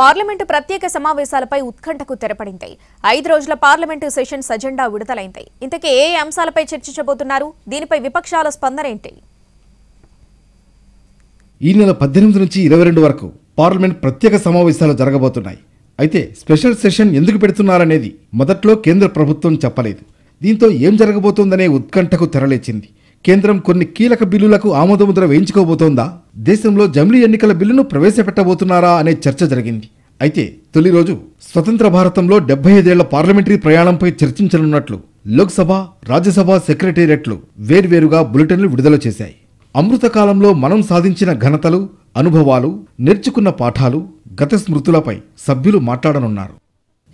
parliament ప్రత్యేక సమావేశాలపై ఉత్కంఠకు తెరపడింది ఐదు రోజుల పార్లమెంటు సెషన్స్ అజెండా విడుదలైంది ఇంతకీ ఏ అంశాలపై చర్చించబోతున్నారు దీనిపై విపక్షాల స్పందన ఏంటి ఈ నెల పద్దెనిమిది నుంచి ఇరవై రెండు వరకు పార్లమెంట్ ప్రత్యేక సమావేశాలు జరగబోతున్నాయి అయితే స్పెషల్ సెషన్ ఎందుకు పెడుతున్నారనేది మొదట్లో కేంద్ర ప్రభుత్వం చెప్పలేదు దీంతో ఏం జరగబోతోందనే ఉత్కంఠకు తెరలేచింది కేంద్రం కొన్ని కీలక బిల్లులకు ఆమోదముద్ర వేయించుకోబోతోందా దేశంలో జమిలీ ఎన్నికల బిల్లును ప్రవేశపెట్టబోతున్నారా అనే చర్చ జరిగింది అయితే తొలి రోజు స్వతంత్ర భారతంలో డెబ్బై ఐదేళ్ల పార్లమెంటరీ ప్రయాణంపై చర్చించనున్నట్లు లోక్సభ రాజ్యసభ సెక్రటేరియట్లు వేర్వేరుగా బులెటిన్లు విడుదల చేశాయి అమృతకాలంలో మనం సాధించిన ఘనతలు అనుభవాలు నేర్చుకున్న పాఠాలు గత స్మృతులపై సభ్యులు మాట్లాడనున్నారు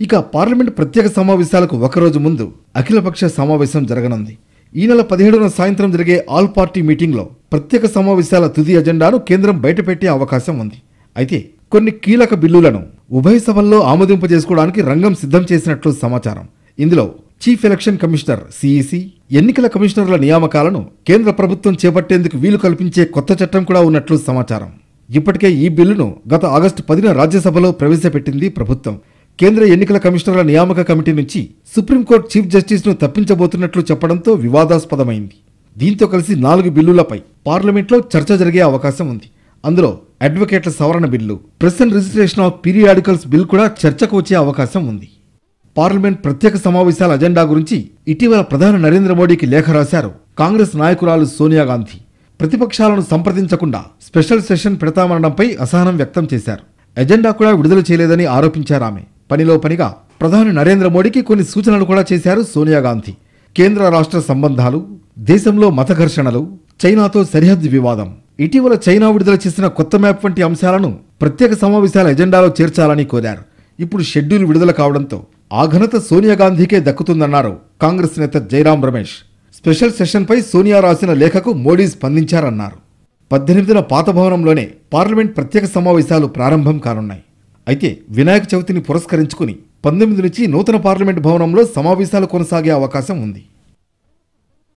ఇక పార్లమెంట్ ప్రత్యేక సమావేశాలకు ఒకరోజు ముందు అఖిలపక్ష సమావేశం జరగనుంది ఈ నెల పదిహేడున సాయంత్రం జరిగే ఆల్ పార్టీ మీటింగ్లో ప్రత్యేక సమావేశాల తుది ఎజెండాను కేంద్రం బయటపెట్టే అవకాశం ఉంది అయితే కొన్ని కీలక బిల్లులను ఉభయ సభల్లో ఆమోదింపజేసుకోవడానికి రంగం సిద్ధం చేసినట్లు సమాచారం ఇందులో చీఫ్ ఎలక్షన్ కమిషనర్ సిఈసి ఎన్నికల కమిషనర్ల నియామకాలను కేంద్ర ప్రభుత్వం చేపట్టేందుకు వీలు కల్పించే కొత్త చట్టం కూడా ఉన్నట్లు సమాచారం ఇప్పటికే ఈ బిల్లును గత ఆగస్టు పదిన రాజ్యసభలో ప్రవేశపెట్టింది ప్రభుత్వం కేంద్ర ఎన్నికల కమిషనర్ల నియామక కమిటీ నుంచి సుప్రీంకోర్టు చీఫ్ జస్టిస్ను తప్పించబోతున్నట్లు చెప్పడంతో వివాదాస్పదమైంది దీంతో కలిసి నాలుగు బిల్లులపై పార్లమెంట్లో చర్చ జరిగే అవకాశం ఉంది అందులో అడ్వకేట్ల సవరణ bill press and registration of periodicals bill కూడా చర్చకు వచ్చే అవకాశం ఉంది పార్లమెంట్ ప్రత్యేక సమావేశాల అజెండా గురించి ఇటీవల ప్రధాని నరేంద్ర మోడీకి లేఖ రాశారు కాంగ్రెస్ నాయకురాలు సోనియా గాంధీ ప్రతిపక్షాలను సంప్రదించకుండా స్పెషల్ సెషన్ పెడతామనడంపై అసహనం వ్యక్తం చేశారు ఎజెండా కూడా విడుదల చేయలేదని ఆరోపించారామె పనిలో పనిగా ప్రధాని నరేంద్ర మోడీకి కొన్ని సూచనలు కూడా చేశారు సోనియా గాంధీ కేంద్ర రాష్ట్ర సంబంధాలు దేశంలో మత ఘర్షణలు చైనాతో సరిహద్దు వివాదం ఇటీవల చైనా విడుదల చేసిన కొత్త మ్యాప్ వంటి అంశాలను ప్రత్యేక సమావేశాల ఎజెండాలో చేర్చాలని కోరారు ఇప్పుడు షెడ్యూల్ విడుదల కావడంతో ఆ ఘనత సోనియా గాంధీకే దక్కుతుందన్నారు కాంగ్రెస్ నేత జైరాం రమేష్ స్పెషల్ సెషన్పై సోనియా రాసిన లేఖకు మోడీ స్పందించారన్నారు పద్దెనిమిదిన పాత భవనంలోనే పార్లమెంట్ ప్రత్యేక సమావేశాలు ప్రారంభం కానున్నాయి అయితే వినాయక చవితిని పురస్కరించుకుని పంతొమ్మిది నుంచి నూతన పార్లమెంటు భవనంలో సమావేశాలు కొనసాగే అవకాశం ఉంది